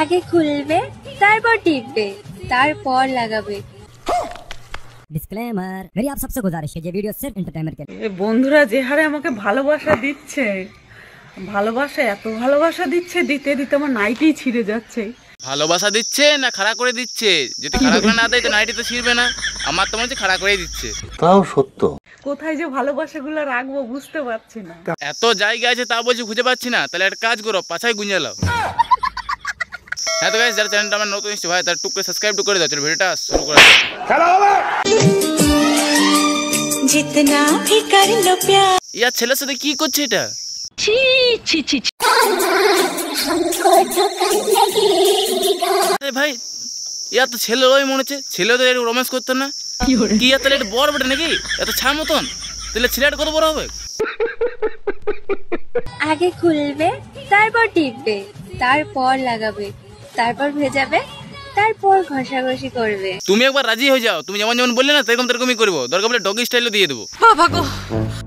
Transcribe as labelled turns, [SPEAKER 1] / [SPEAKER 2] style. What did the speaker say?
[SPEAKER 1] আগে খুলবে তারপর টিপবে তারপর লাগাবে ডিসক্লেমার মেরি আপ সবসে গুজারিশ বন্ধুরা যে হারে আমাকে ভালোবাসা দিচ্ছে ভালোবাসা এত ভালোবাসা দিচ্ছে দিতে দিতে আমার নাইটি ছিঁড়ে যাচ্ছে
[SPEAKER 2] ভালোবাসা দিচ্ছে না খাড়া করে দিচ্ছে যদি খাড়া করে না দেয় তো নাইটি তো ছিঁড়বে না আমার তো মনে হচ্ছে খাড়া করেই দিচ্ছে তাও সত্য
[SPEAKER 1] কোথায় যে ভালোবাসাগুলো রাখবো বুঝতে পারছি না
[SPEAKER 2] এত জায়গা আছে তা বলছি খুঁজে পাচ্ছি না তাহলে একটা কাজ করো পাছায় গুঞ্জালাও হ্যাঁ তো গাইস যারা চ্যানেলটা আমার নতুন এসেছে ভাই তার টুক করে সাবস্ক্রাইব করে দাও চলো ভিডিওটা শুরু করা
[SPEAKER 1] জিতনা ভি কর
[SPEAKER 2] লো প্যার ইয়া ছেলের সাথে কি করছে এটা ছি ছি ছি ভাই ইয়া তো ছেলে ওই মনে হচ্ছে ছেলে তো একটু রোম্যান্স করতো না কি ইয়া তাহলে একটু বড় বেটে নাকি এত ছাড় মতন তাহলে ছেলেটা কত বড় হবে
[SPEAKER 1] আগে খুলবে তারপর টিপবে তারপর লাগাবে তারপর ভেজাবে তারপর ঘষাঘষি করবে
[SPEAKER 2] তুমি একবার রাজি হয়ে যাও তুমি যেমন যেমন বললে না সেরকম তেরকমই করবো দরকার বলে ডগি স্টাইলও দিয়ে দেবো
[SPEAKER 1] বাবা গো